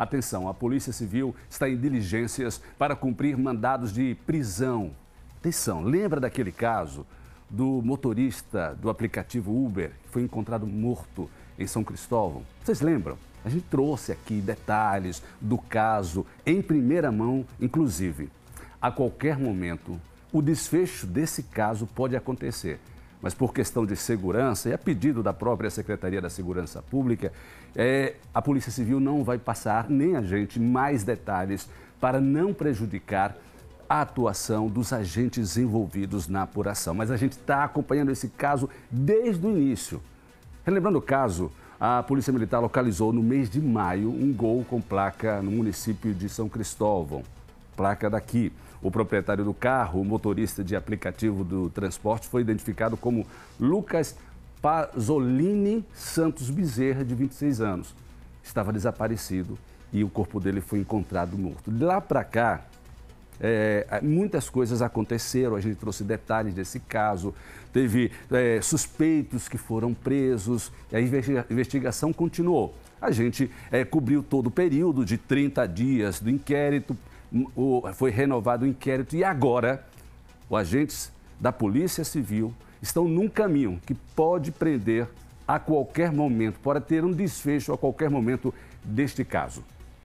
Atenção, a Polícia Civil está em diligências para cumprir mandados de prisão. Atenção, lembra daquele caso do motorista do aplicativo Uber que foi encontrado morto em São Cristóvão? Vocês lembram? A gente trouxe aqui detalhes do caso em primeira mão, inclusive. A qualquer momento, o desfecho desse caso pode acontecer mas por questão de segurança, e a é pedido da própria Secretaria da Segurança Pública, é, a Polícia Civil não vai passar nem a gente mais detalhes para não prejudicar a atuação dos agentes envolvidos na apuração. Mas a gente está acompanhando esse caso desde o início. Relembrando o caso, a Polícia Militar localizou no mês de maio um gol com placa no município de São Cristóvão placa daqui. O proprietário do carro, o motorista de aplicativo do transporte, foi identificado como Lucas Pasolini Santos Bezerra, de 26 anos. Estava desaparecido e o corpo dele foi encontrado morto. De lá para cá, é, é, muitas coisas aconteceram, a gente trouxe detalhes desse caso, teve é, suspeitos que foram presos, a investigação continuou. A gente é, cobriu todo o período de 30 dias do inquérito, o, foi renovado o inquérito e agora os agentes da Polícia Civil estão num caminho que pode prender a qualquer momento, pode ter um desfecho a qualquer momento deste caso.